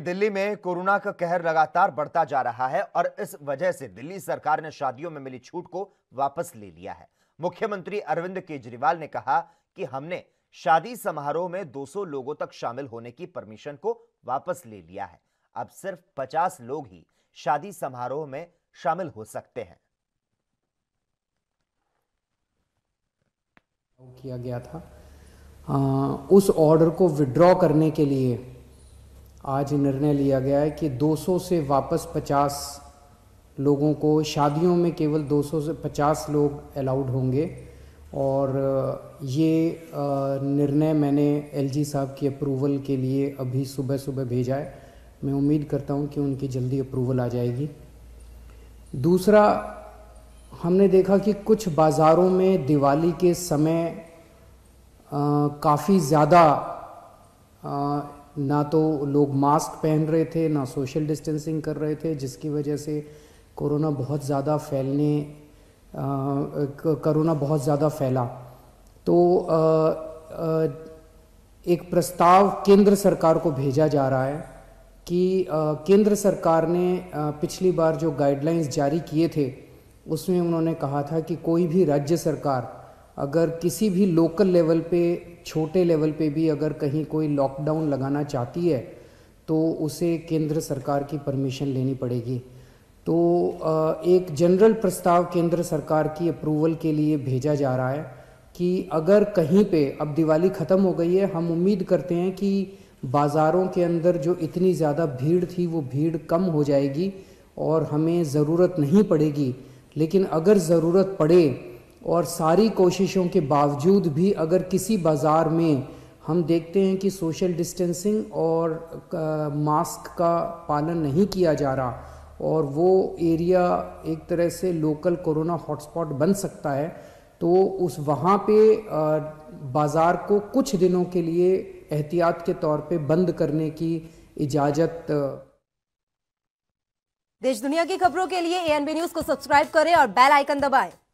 दिल्ली में कोरोना का कहर लगातार बढ़ता जा रहा है और इस वजह से दिल्ली सरकार ने शादियों में मिली छूट को वापस ले लिया है मुख्यमंत्री अरविंद केजरीवाल ने कहा कि हमने शादी समारोह में 200 लोगों तक शामिल होने की परमिशन को वापस ले लिया है अब सिर्फ 50 लोग ही शादी समारोह में शामिल हो सकते हैं किया गया था आ, उस ऑर्डर को विड्रॉ करने के लिए आज निर्णय लिया गया है कि 200 से वापस 50 लोगों को शादियों में केवल 200 से 50 लोग अलाउड होंगे और ये निर्णय मैंने एलजी साहब की अप्रूवल के लिए अभी सुबह सुबह भेजा है मैं उम्मीद करता हूँ कि उनकी जल्दी अप्रूवल आ जाएगी दूसरा हमने देखा कि कुछ बाज़ारों में दिवाली के समय काफ़ी ज़्यादा ना तो लोग मास्क पहन रहे थे ना सोशल डिस्टेंसिंग कर रहे थे जिसकी वजह से कोरोना बहुत ज़्यादा फैलने कोरोना बहुत ज़्यादा फैला तो आ, आ, एक प्रस्ताव केंद्र सरकार को भेजा जा रहा है कि आ, केंद्र सरकार ने पिछली बार जो गाइडलाइंस जारी किए थे उसमें उन्होंने कहा था कि कोई भी राज्य सरकार अगर किसी भी लोकल लेवल पे छोटे लेवल पे भी अगर कहीं कोई लॉकडाउन लगाना चाहती है तो उसे केंद्र सरकार की परमिशन लेनी पड़ेगी तो एक जनरल प्रस्ताव केंद्र सरकार की अप्रूवल के लिए भेजा जा रहा है कि अगर कहीं पे अब दिवाली ख़त्म हो गई है हम उम्मीद करते हैं कि बाज़ारों के अंदर जो इतनी ज़्यादा भीड़ थी वो भीड़ कम हो जाएगी और हमें ज़रूरत नहीं पड़ेगी लेकिन अगर ज़रूरत पड़े और सारी कोशिशों के बावजूद भी अगर किसी बाज़ार में हम देखते हैं कि सोशल डिस्टेंसिंग और मास्क का पालन नहीं किया जा रहा और वो एरिया एक तरह से लोकल कोरोना हॉटस्पॉट बन सकता है तो उस वहाँ पे बाज़ार को कुछ दिनों के लिए एहतियात के तौर पे बंद करने की इजाज़त देश दुनिया की खबरों के लिए एएनबी न्यूज़ को सब्सक्राइब करें और बेल आइकन दबाएं